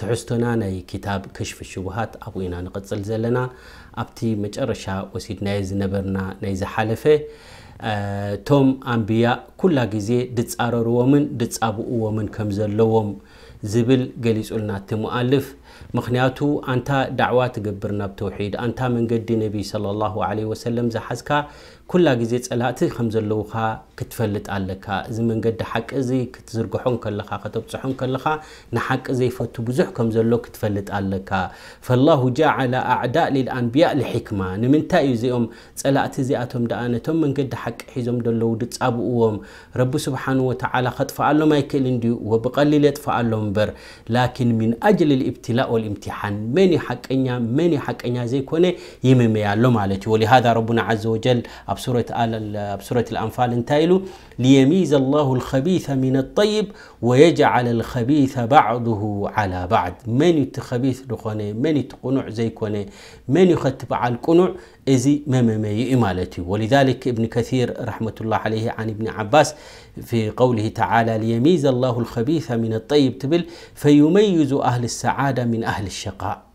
ትሕዝቶና ናይ ክታብ ከሽፊ ሽቡሃት ኣብኡ ኢና ንቕፅል ዘለና ኣብቲ መጨረሻ ወሲድናየ ዝነበርና ናይ ዝሓለፈ እቶም ኣንብያ ኩላ ግዜ ድፃረርዎምን ድፃብእዎምን ከም ዘለዎም ዝብል ገሊጹልና እቲ ሙኣልፍ ምክንያቱ ኣንታ ዳዕዋ ትገብር ናብ ተውሒድ ኣንታ መንገዲ ነቢ صለ ላሁ ለ ወሰለም ዝሓዝካ كل جزء سألاتي خمسة لوخة كتفلت على كا إذا من قد حق زي كتزرقحون كل خا كتبصحون كل خا نحق زي فتبزح خمسة لو كتفلت على كا فالله جعل أعداء للأنبياء لحكمة نمن تأي زي أم سألاتي زي أتهم دعانة تهم من قد حق حزم دلو دتس أبوهم رب سبحانه وتعالى خد فعلوا ما يكلن دي وبقليل يتفعلهم بر لكن من أجل الابتلاء والامتحان مني حق إنيا مني حق إنيا زي كونه يميميا لهم على ولهذا ربنا عز وجل بسورة آل بسورة الأنفال انتايلو ليميز الله الخبيث من الطيب ويجعل الخبيث بعضه على بعض من يتخبيث لخونه من يتقنع زي كونه من يختبع على القنع إزي مممي إمالتي ولذلك ابن كثير رحمة الله عليه عن ابن عباس في قوله تعالى ليميز الله الخبيث من الطيب تبل فيميز أهل السعادة من أهل الشقاء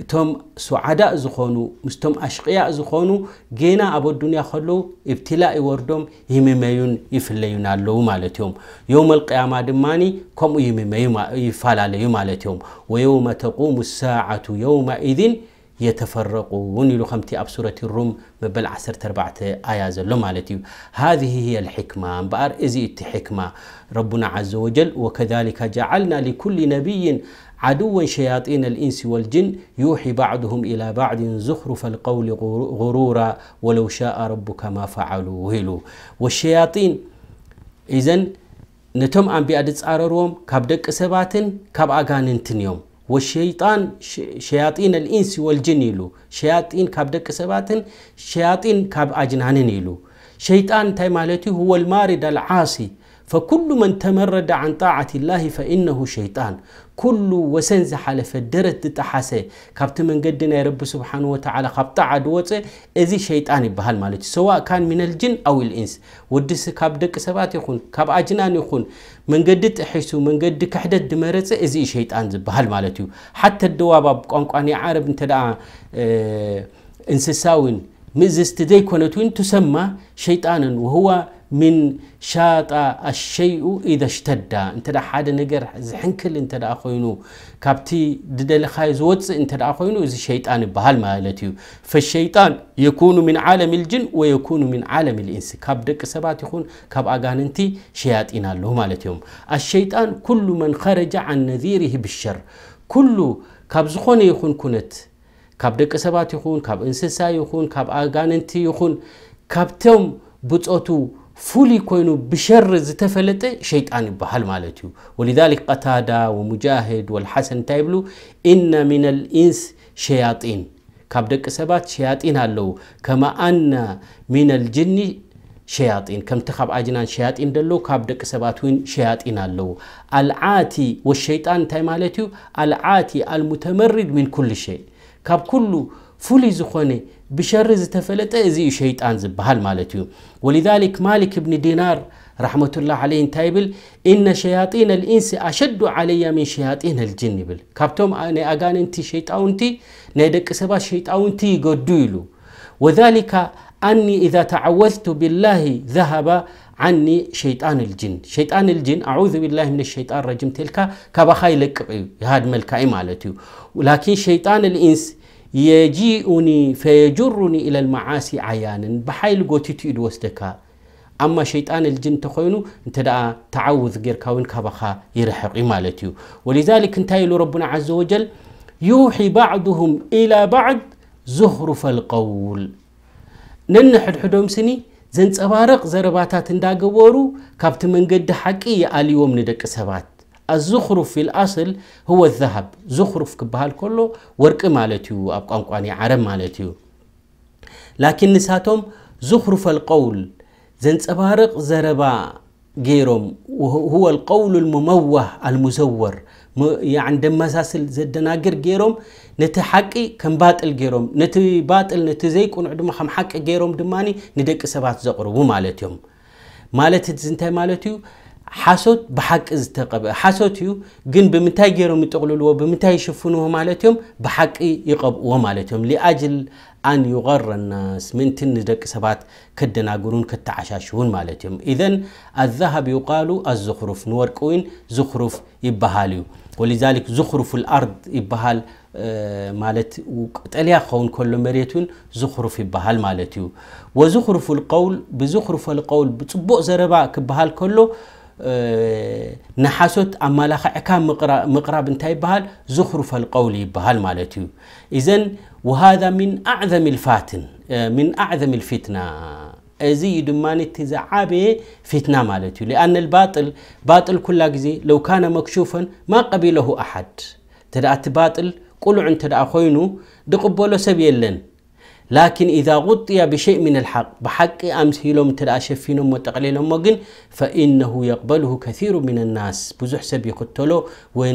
كتم سعداء زخونو مستم أشقياء زخونو جينا أبو الدنيا خلو ابتلاء وردم يميميون يفليون اللو مالتهم يوم القيامة دماني كم يميميون يفعل عليهم مالتهم ويوم تقوم الساعة يومئذ يتفرقون يلو خمتي أبصرة الروم مبل عسر تربعة آيات اللو مالتي هذه هي الحكمة بار إزي حكمة ربنا عز وجل وكذلك جعلنا لكل نبي عدوا شياطين الإنس والجن يوحي بعضهم إلى بعض زخرف القول غرورا ولو شاء ربك ما فعلوا ويلو والشياطين إذن نتم أن بأدت أرروم كابدك سباتن كاب أغاننتن يوم والشيطان شياطين الإنس والجن يلو شياطين كابدك سباتن شياطين كاب أجنانن يلو شيطان تيمالتي هو المارد العاصي فكل من تمرد عن طاعة الله فإنه شيطان كل وسن زحلف درت تتحاسى كابت من قدنا يا رب سبحانه وتعالى خبط عدوته أزي شيطان بهال مالك سواء كان من الجن أو الإنس ودس كابدك سبات يخون كاب أجنان يخون من قد تحسو من قد كحدة دمرت أزي شيطان بهال مالك حتى الدواب قنق أنا عارب أنت اه إنسساوين مزست ونتوين تسمى شيطانا وهو من شاطا الشيء إذا اشتد أنت دا حدا نجر زحنكل أنت دا أخوينو كابتي ددل خايز وتس أنت دا أخوينو إذا شيطان بحال ما التيو فالشيطان يكون من عالم الجن ويكون من عالم الإنس كاب دك سبات يكون كاب أغاننتي شياطين الله ما التيوم الشيطان كل من خرج عن نذيره بالشر كل كاب زخوني يكون كنت كاب دك سبات يكون كاب إنسسا يكون كاب أغاننتي يكون كابتم بوتوتو فولي كونو بشر زتفلت شيطان بحال مالتي ولذلك قتادة ومجاهد والحسن تايبلو إن من الإنس شياطين كابدك سبات شياطين هالو كما أن من الجن شياطين كم تخب أجنان شياطين دلو كابدك سبات وين شياطين هالو العاتي والشيطان تاي مالتي العاتي المتمرد من كل شيء كاب كله فولي زخوني بشر زتفلت ازي شيطان زبحال مالتيو ولذلك مالك ابن دينار رحمة الله عليه تايبل إن شياطين الإنس أشد علي من شياطين الجن بل كابتم أنا أغان انتي شيطاونتي نيدك سبا تي قدويلو وذلك أني إذا تعوذت بالله ذهب عني شيطان الجن شيطان الجن أعوذ بالله من الشيطان الرجيم تلك كبخاي لك هاد ملكا مالتيو ولكن شيطان الإنس يجيئني فيجرني إلى المعاصي عيانا بحيل قوتيتو إد وستكا أما شيطان الجن تخوينو انت دا تعوذ غير كاوين كابخا يرحق إمالتيو ولذلك انتايلو ربنا عز وجل يوحي بعضهم إلى بعض زهرف القول ننحد حدوم سني زنت أبارق زرباتات وورو كابت من قد حقي يأليوم ندك سبات الزخرف في الأصل هو الذهب زخرف كبهال كله ورق مالتيو أبقى قاني عرم مالتيو لكن نساتهم زخرف القول أبارق زربا غيرهم وهو القول المموه المزور يعني دم مساسل زدناجر غيرهم نتي حقي كم باطل غيرهم نتي باطل نتي زيكون عندما خم حق غيرهم دماني ندق سبات زقرو مالتهم مالت زنتاي مالتيو حسوت بحق استقبل حسوت يو جن بمتاي جيرو متقللو بمتاي يشوفونه مالتهم بحق يقبوه مالتهم لأجل أن يغر الناس من تندك سبات كدنا قرون كتعشاشون مالتهم إذن الذهب يقال الزخرف نور كوين زخرف يبهاليو ولذلك زخرف الأرض يبهال مالت وتليا خون كل مريتون زخرف بهال مالتيو وزخرف القول بزخرف القول بتبوء زربا كبهال كله نحاسوت مقرا مقراب انتهي بهال زخرف القول بهال مالتيو إذن وهذا من أعظم الفاتن آه، من أعظم الفتنة أزيد دماني تزعابي فتنة مالتيو لأن الباطل باطل كل جزي لو كان مكشوفا ما قبله أحد تدأت باطل قلع تدأ خينو دقبولو سبيلن لكن إذا غطي بشيء من الحق بحق أمثيلهم تلاشفينهم وتقليلهم مجن فإنه يقبله كثير من الناس بزح سب يقتلو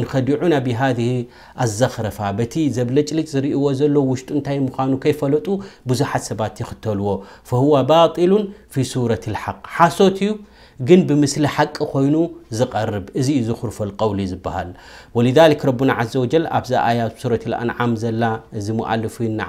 خدعنا بهذه الزخرفة بتي زبلج لك زري وزلو وشت انتهي مخانو كيف لطو بزح سبات يقتلو فهو باطل في سورة الحق حاسوتيو جن بمثل حق خوينو الرب ازي زخرف القول زبهال ولذلك ربنا عز وجل ابزا ايات سورة الانعام زلا زي مؤلفين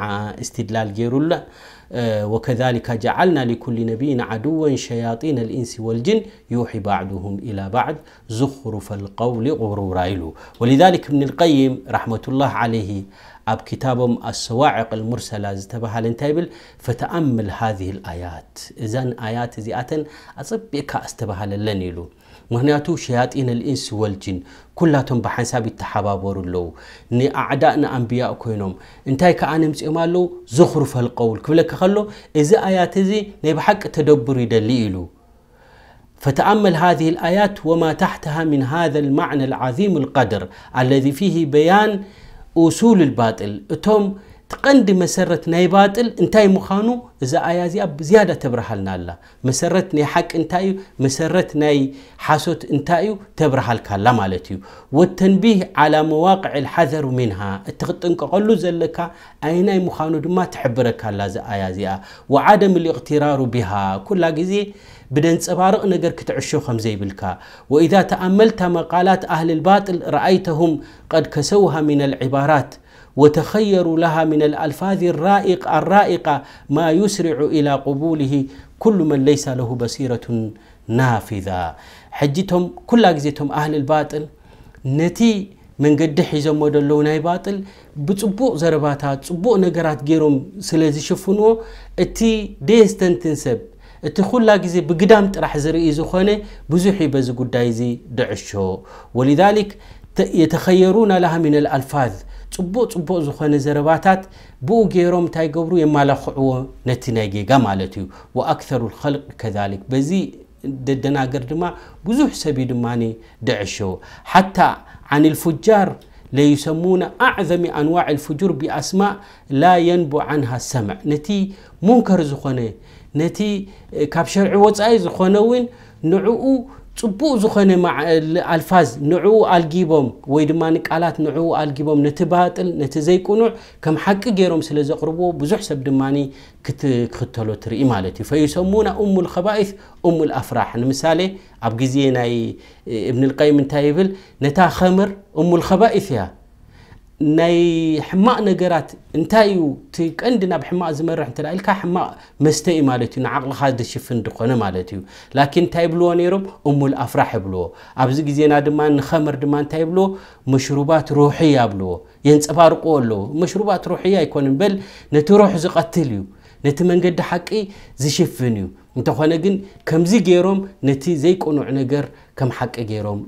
استدلال جيرولا أه وكذلك جعلنا لكل نبي عدوا شياطين الانس والجن يوحي بعضهم الى بعض زخرف القول غرورا ولذلك ابن القيم رحمة الله عليه أب كتابهم السواعق المرسلة زتبها لنتايبل فتأمل هذه الآيات إذن آيات أصب أصبك أستبها للنيلو مهنياتو شياطين الإنس والجن كلاتهم بحساب التحباب ورلو ني أعداءنا أنبياء كوينهم انتاي كأنم سئمالو زخرف القول كبلك خلو إذا آيات زي نبحق تدبر دليلو فتأمل هذه الآيات وما تحتها من هذا المعنى العظيم القدر الذي فيه بيان أصول الباطل أتوم تقند مسرة ناي باطل انتاي مخانو إذا آيازي أب زيادة تبرحلنا الله مسرة ناي حق انتايو مسرة ناي حاسوت انتايو لك الله مالتيو والتنبيه على مواقع الحذر منها التغطنك قلو زلكا أيناي مخانو دما تحبرك الله إذا آيازي وعدم الاغترار بها كل قزي بدن سبارق نجر كتعشو خمزي بالكا وإذا تأملت مقالات أهل الباطل رأيتهم قد كسوها من العبارات وتخيروا لها من الألفاظ الرائق الرائقة ما يسرع إلى قبوله كل من ليس له بصيرة نافذة حجتهم كل أجزتهم أهل الباطل نتي من قد حزم ودلو ناي باطل بصبوق زرباتات صبوق نقرات غيرهم سلازي شفنو اتي تنسب እቲ ኩላ ግዜ ብግዳም ጥራሕ ዝርኢ ዝኾነ ብዙሕ እዩ በዚ ጉዳይ እዚ ድዕሾ ወሊዛሊክ የተኸየሩና ላሃ ምን ልኣልፋዝ ፅቡቕ ፅቡቕ ዝኾነ ዘረባታት ብኡ ገይሮም እንታይ ገብሩ የማላኽዕዎ ነቲ ናይ ጌጋ ማለት እዩ ወኣክተሩ ልኸልቅ ከዛሊክ በዚ ደደናገር ድማ ብዙሕ ሰብ እዩ ድማ ድዕሾ ሓታ ዓን ልፉጃር ليسمون أعظم أنواع الفجور بأسماء لا ينبو عنها السمع نتي منكر زخنه ነቲ ካብ ሸርዒ ወፃኢ ዝኾነ እውን ንዕኡ ፅቡቕ ዝኾነ ኣልፋዝ ንዕኡ ኣልጊቦም ወይ ድማ ቃላት ንዕኡ ኣልጊቦም ነቲ ባጥል ነቲ ዘይቁኑዕ ከም ሓቂ ገይሮም ስለ ዘቕርብዎ ብዙሕ ሰብ ድማ ክክተሎ ትርኢ ማለት እዩ ፈዩሰሙና እሙ ልከባኢት እሙ ልኣፍራሕ ንምሳሌ ኣብ ግዜ ናይ እብንልቀይም እንታይ ይብል ነታ ኸምር እሙ ልከባኢት እያ ናይ ሕማቕ ነገራት እንታይ እዩ እቲ ቀንዲ ናብ ሕማቕ ዝመርሕ እንተ ኢልካ ሕማቕ መስተ እዩ ማለት እዩ ንዓቕልኻ ዝሽፍን ድኾነ ማለት እዩ ላኪን እንታይ ይብልዎ ነይሮም እሙል ኣፍራሕ ይብልዎ ኣብዚ ግዜና ድማ ንኸመር ድማ እንታይ ይብልዎ መሽሩባት ሩሒ ያብልዎ የንፀባርቅዎ ኣለዎ መሽሩባት ሩሕያ ኣይኮንን በል ነቲ ሩሕ ዝቐትል እዩ ነቲ መንገዲ ሓቂ انت እዩ جن كم زي جيروم ነቲ ዘይቆኑዕ ነገር عنقر كم حق جيروم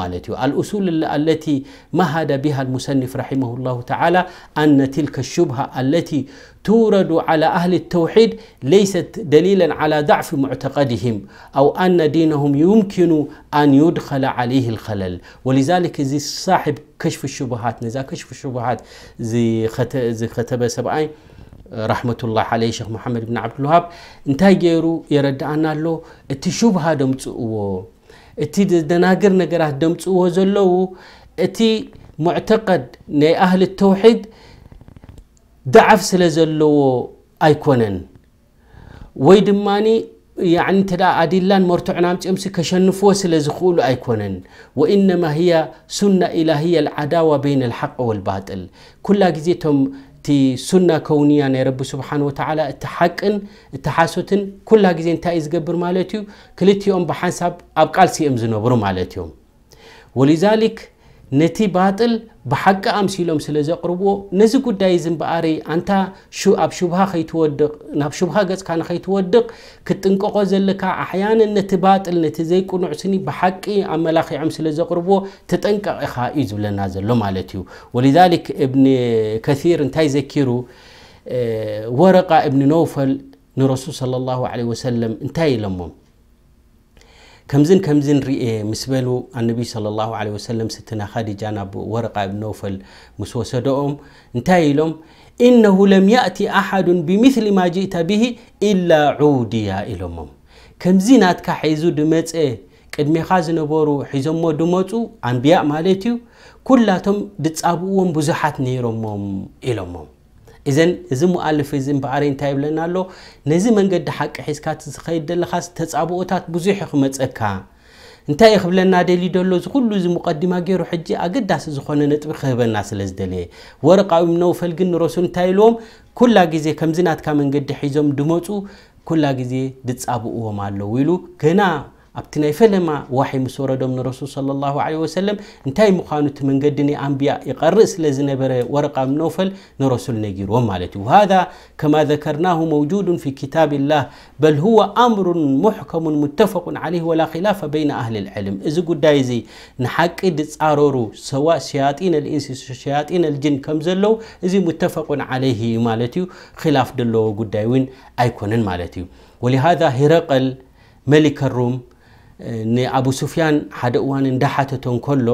ማለት እዩ الأصول التي مهد بها المسنف رحمه الله تعالى أن تلك الشبهة التي تورد على أهل التوحيد ليست دليلا على ضعف معتقدهم أو أن دينهم يمكن أن يدخل عليه الخلل ولذلك زي صاحب كشف الشبهات نزا كشف الشبهات زي ختب سبعين رحمة الله عليه شيخ محمد بن عبد الوهاب انتهى جيرو يرد عنا له اتشوف هذا متصو اتي دناجر نجره دمتصو زلو اتي معتقد ني أهل التوحيد ضعف سلزلوا أيكونن ويد ماني يعني ترى عدلان مرتعنا متمسك عشان نفوس لزخول أيكونن وإنما هي سنة إلهية العداوة بين الحق والباطل كلها جزيتهم እቲ ሱና ከውንያ ናይ ረቢ ስብሓን ወተዓላ እቲ ሓቅን እቲ ሓሶትን ኩላ ግዜ እንታይ እዩ ዝገብር ማለት እዩ ክልቲኦም ብሓንሳብ ኣብ ቃልሲ እዮም ዝነብሩ ማለት እዮም ወሊዛሊክ نتي باطل بحق امسيلوم سلازقربو نزكو دايزن باري انتا شو ابشوبها خيتودق نابشوبها غس كان خيتودق كتنققو زلكا احيانا نتي باطل نتي زيكو نعسني بحقي املاخي ام سلازقربو تتنق اخا يزبلنا زلو مالتيو ولذلك ابن كثير انتاي زكيرو ورقه ابن نوفل نرسول صلى الله عليه وسلم انتاي لمم كمزن كمزن رئي مسبلو النبي صلى الله عليه وسلم ستنا خديجة ناب ورقة ابن نوفل مسوسدهم انتهي لهم إنه لم يأتي أحد بمثل ما جئت به إلا عوديا إلهم كمزينات كحيزو دمت إيه ቅድሜኻ ዝነበሩ ሒዞሞ ድመፁ ኣንብያእ ማለት እዩ ኩላቶም دتسابوهم ብዙሓት ነይሮሞም ኢሎሞም إذن إذا مؤلف إذا بعرين تايب لنا له نزي من قد حق حسكات خيد دلخاس تسعبو أتات بزيح خمت أكا انت يخبلنا دلي دلو زخلو زي مقدمة غيرو حجي أقداس زخونا نتبي خيبنا سلز دلي ورقاو منو فلقن رسول تايلوم كلا جزي كمزنات كامن قد حيزوم دموتو كلا جزي دتسعبو أوما له ويلو كنا أبتنا يفلما وحي مسورة من الرسول صلى الله عليه وسلم انتهي مقانو من قدني أنبياء يقرس لازن ورقة من نوفل نرسل نجير ومالته وهذا كما ذكرناه موجود في كتاب الله بل هو أمر محكم متفق عليه ولا خلاف بين أهل العلم إذا قد دايزي نحق إدس أرورو سواء شياطين الإنس شياطين الجن كم زلو إذا متفق عليه مالته خلاف دلو قد دايوين أيكونن مالته ولهذا هرقل ملك الروم ኣብ سፍያን ሓደ እዋ ዳሓተቶ ከሎ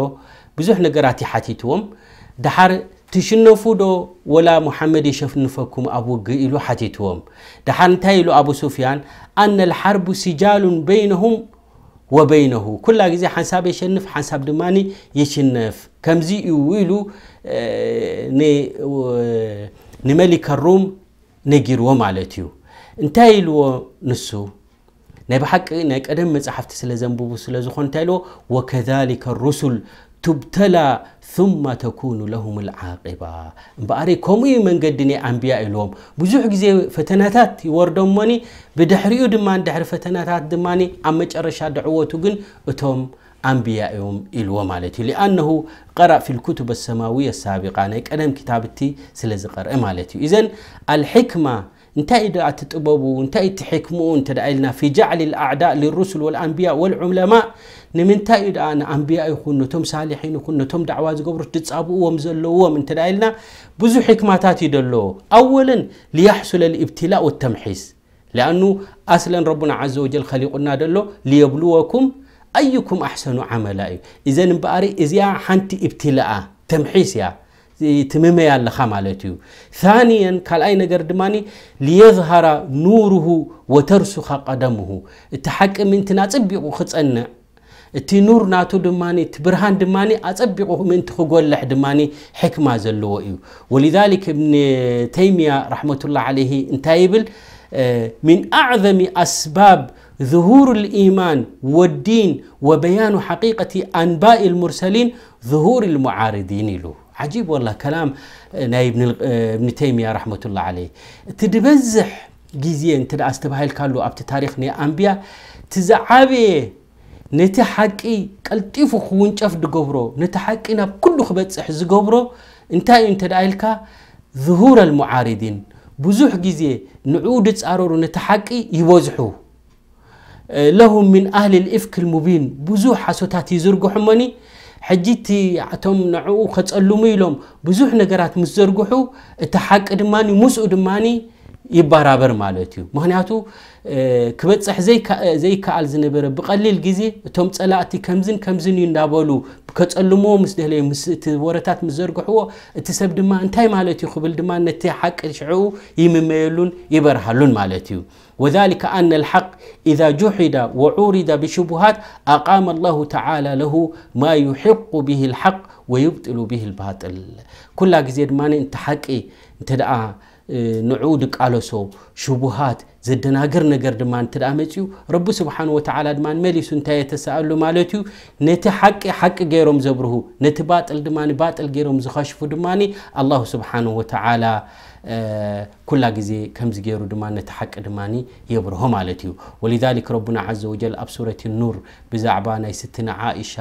ብዙሕ ነገራት ሓቲትዎም ደሓር ትሽነፉ ዶ ወላ ሙሓመድ የሸንፈኩም ኣብ ውግ ኢሉ ቲትዎም ዳሓር እንታይ ሉ አብ سፍያን ኣና الሓርب ሲጃሉን በይነهም وበይነه ኩላ ጊዜ ሓንሳብ የሸንፍ ሓንሳብ ድማ የሽነፍ ከምዚ ዩኢሉ ንመሊክ ሩም ነጊርዎ ማለት እዩ እንታይ ኢልዎ ንሱ ናይ ብሓቂ ናይ ቀደም መፅሓፍቲ ስለ ዘንብቡ ስለ ዝኾን እንታይ ኢልዎ ወከሊከ ሩሱል ቱብተላ ثم ተኩኑ ለሁም الዓቂባ እምበኣሪ ከምኡ እዩ መንገዲ ናይ ኣንብያ ኢልዎም ብዙሕ ግዜ ፈተናታት ይወርዶሞኒ ብድሕሪኡ ድማ ድሕሪ ፈተናታት ድማ ኣብ መጨረሻ ድዕወቱ ግን እቶም ኣንብያእዮም ኢልዎ ማለት እዩ ሊኣነሁ ቀራእ ፊ ልኩቱብ ሰማዊያ ሳቢቃ ናይ ቀደም ክታብቲ ስለ ዝቐርአ ማለት እዩ እዘን አልሕክማ انتهى إذا أتتبابو انتهى تحكمو انت دعيلنا في جعل الأعداء للرسل والأنبياء والعلماء نمنتهى إذا أنا أنبياء يكون تم صالحين يكون تم دعوات قبر تتصابو ومزلوهم انت دعيلنا بزو حكماتات يدلو أولا ليحصل الابتلاء والتمحيص لأنه أصلا ربنا عز وجل خليقنا دلو ليبلوكم أيكم أحسن عملا إذا بقاري إذا حنت ابتلاء تمحيص يا يعني. تممي على خمالتيو ثانيا كالأي نجر دماني ليظهر نوره وترسخ قدمه التحق من تناتبيق خصنا እቲ ኑር ناتو دماني تبرهان دماني ድማ من ምእንቲ ክጎልሕ دماني حكمة ዘለዎ ولذلك ابن تيمية رحمة الله عليه انتايبل من أعظم أسباب ظهور الإيمان والدين وبيان حقيقة أنباء المرسلين ظهور المعارضين له عجيب والله كلام آه، نايب آه، ابن تيمية رحمة الله عليه تدبزح جيزي انت استبهيل كالو ابت تاريخ ني امبيا تزعابي نتي حقي قلتيفو خوين شاف دقوبرو نتي حقي ناب كلو خبات سحز انت انت دايلكا ظهور المعارضين بزوح جيزي نعود تسارورو نتي حقي يوزحو لهم من أهل الإفك المبين بزوح حسوتات يزرقو حماني ሕጂ እቲ ኣቶም ንዕኡ ከፀልሙ ኢሎም ብዙሕ ነገራት ምስ ዘርግሑ እቲ ሓቂ ድማኒ ምስኡ ድማኒ يبرابر مالتيو مهنياتو كبت صح زي زي كعال زنبر بقليل جزي توم تسألاتي كمزن كمزن يندابولو بكت ألمو مسدهلي مس تورتات مزرق حوا تسبد ما انتي مالتي خبل دما نتي حق شعو يمميلون يبرهلون مالتيو وذلك أن الحق إذا جحد وعورد بشبهات أقام الله تعالى له ما يحق به الحق ويبطل به الباطل كل جزير ما انت حقي انت دقى نعود قالوا سو ሽቡሃት ዘደናግር ነገር ድማ እንተ መፅኡ ረቢ ስብሓን ወተዓላ ድማ መሊሱ እንታይ የተሰኣሉ ማለት እዩ ነቲ ሓቂ ሓቂ ገይሮም ዘብርሁ ነቲ ባጥል ድማ ባጥል ገይሮም ዝኸሽፉ ድማ ኣላሁ ስብሓን ወተዓላ ኩላ ግዜ ከምዚ ገይሩ ድማ ነቲ ሓቂ ድማ የብርሆ ማለት እዩ ወሊዛሊክ ረቡና ዘ ወጀል ኣብ ሱረት ኑር ብዛዕባ ናይ ስትና ዓኢሻ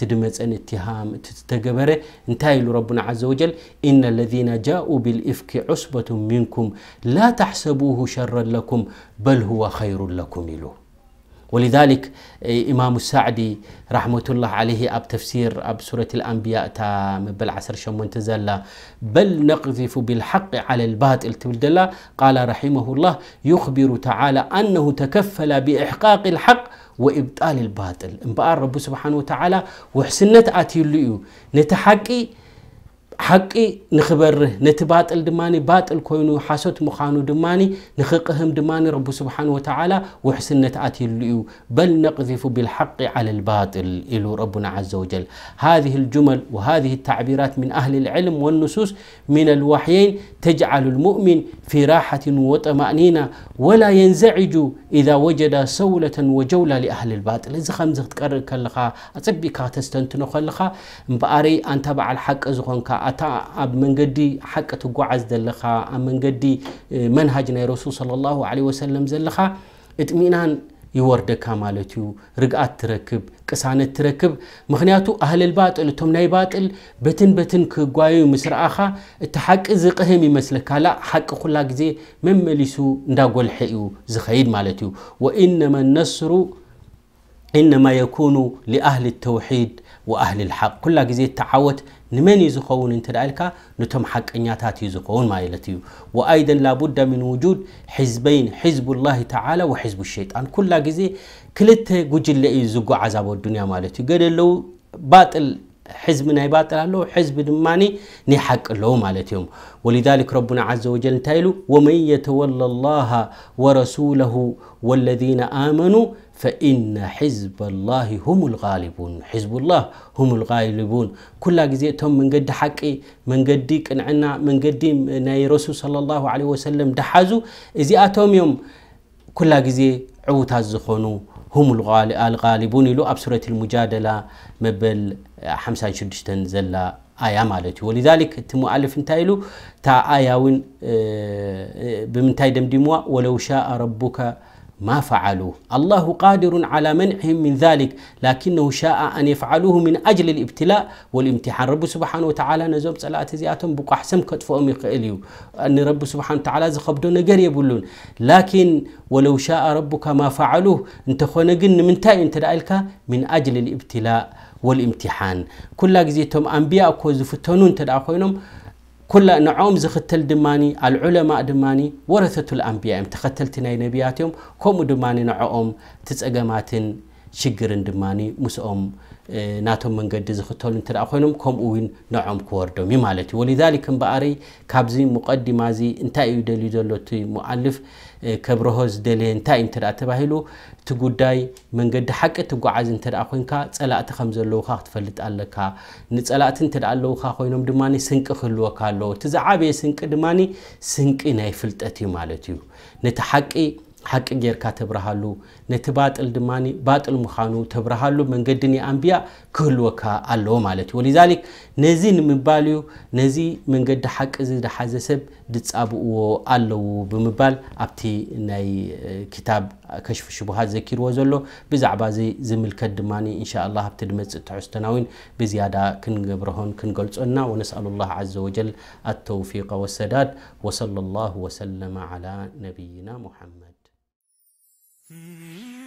ትድመፀን እትሃም እቲ ዝተገበረ እንታይ ኢሉ ረቡና ዘ ወጀል ኢነ ለذና ጃኡ ብልእፍኪ ዑስበቱ ምንኩም ላ ተሕሰቡሁ تدعوه شرا لكم بل هو خير لكم له ولذلك إمام السعدي رحمة الله عليه أب تفسير أب سورة الأنبياء تا مبل عسر شمون بل نقذف بالحق على الباطل تبدلا قال رحمه الله يخبر تعالى أنه تكفل بإحقاق الحق وإبطال الباطل إن رب سبحانه وتعالى وحسنة آتي اللي نتحقي حقي نخبر نتبات الدماني بات الكوينو حاسوت مخانو دماني نخقهم دماني رب سبحانه وتعالى وحسن نتأتي اللي بل نقذف بالحق على الباطل إلو ربنا عز وجل هذه الجمل وهذه التعبيرات من أهل العلم والنصوص من الوحيين تجعل المؤمن في راحة وطمأنينة ولا ينزعج إذا وجد سولة وجولة لأهل الباطل إذا خمزة تكرر كالخا أتبكا تستنتنو خالخا مبقاري أن تبع الحق أزغنك أتا أب من جدي حق تجوع زلخا من جدي آه، منهج الرسول صلى الله عليه وسلم زلخا اتمينان يوردك مالتو رجعت تركب كسانة تركب مخنياتو أهل الباطل توم ناي باطل بتن بتن كجوايو مسر آخا التحق زقهم يمسلك لا حق خلاك زي من مليسو نداقول حيو زخيد مالتو وإنما النصر إنما يكون لأهل التوحيد وأهل الحق كل جزء تعوت نمن يزخون انت ذلك نتم حق إنياتات يزخون ما يلتيو وأيضا لابد من وجود حزبين حزب الله تعالى وحزب الشيطان كل جزء كلت جل يزقو عذاب الدنيا مالتي قال لو باطل حزب ناي باطل الله حزب دماني ني حق له مالتهم ولذلك ربنا عز وجل تايلو ومن يتولى الله ورسوله والذين آمنوا فإن حزب الله هم الغالبون حزب الله هم الغالبون كل جزئتهم من قد حقي من قديك عنا من قد ناي رسول صلى الله عليه وسلم دحازو إذا أتهم يوم كل جزئ عوت الزخنو هم الغالبون لو أبصرة المجادلة مبل حمسة شدش تنزل آية مالتي ولذلك تمؤلف انتايلو تا آية وين بمنتاي دمدموا ولو شاء ربك ما فعلوه الله قادر على منعهم من ذلك لكنه شاء أن يفعلوه من أجل الابتلاء والامتحان رب سبحانه وتعالى نزوم صلاة زياتهم بقحسم كتفهم يقئليو أن رب سبحانه وتعالى زخبدو نقر يبلون لكن ولو شاء ربك ما فعلوه انت خونقن من تاي انت من أجل الابتلاء والامتحان كل زيتهم أنبياء كوزفتونون فتنون كل نعوم زختل دماني العلماء دماني ورثة الأنبياء تختلتنا نبياتهم كم دماني نعوم تتأجماتن ሽግርን ድማ ምስኦም ናቶም መንገዲ ዝኽተሉ እንተ ኮይኖም ከምኡ እውን ንዖም ክወርዶም እዩ ማለት እዩ ወሊዛሊክ እምበኣረይ ካብዚ ሙቀዲማ እዚ እንታይ እዩ ደልዩ ዘሎ እቲ ሙዓልፍ ከብርሆ ዝደለየ እንታይ እዩ እንተ ተባሂሉ እቲ ጉዳይ መንገዲ ሓቂ ትጓዓዝ እንተ ኮይንካ ፀላእቲ ከም ዘለውካ ክትፈልጥ ኣለካ ንፀላእቲ እንተ ኣለውካ ኮይኖም ድማ ስንቂ ክህልወካ ኣለዎ እቲ ዝዓበየ ስንቂ ድማ ስንቂ ናይ ፍልጠት እዩ ማለት እዩ ነቲ ሓቂ حق غير كاتبرهالو نتباطل دماني باطل مخانو تبرهالو قدني انبياء كل وكا الله مالتي ولذلك نزين مباليو نزي من قد حق حزسب دتس أبو الله بمبال ابتي ناي آه، كتاب كشف الشبهات ذكر وزلو بزعبا زي زمل كدماني ان شاء الله بتدمص تعستناوين بزياده كنغبرهون كنغلصنا ونسال الله عز وجل التوفيق والسداد وصلى الله وسلم على نبينا محمد Hmm.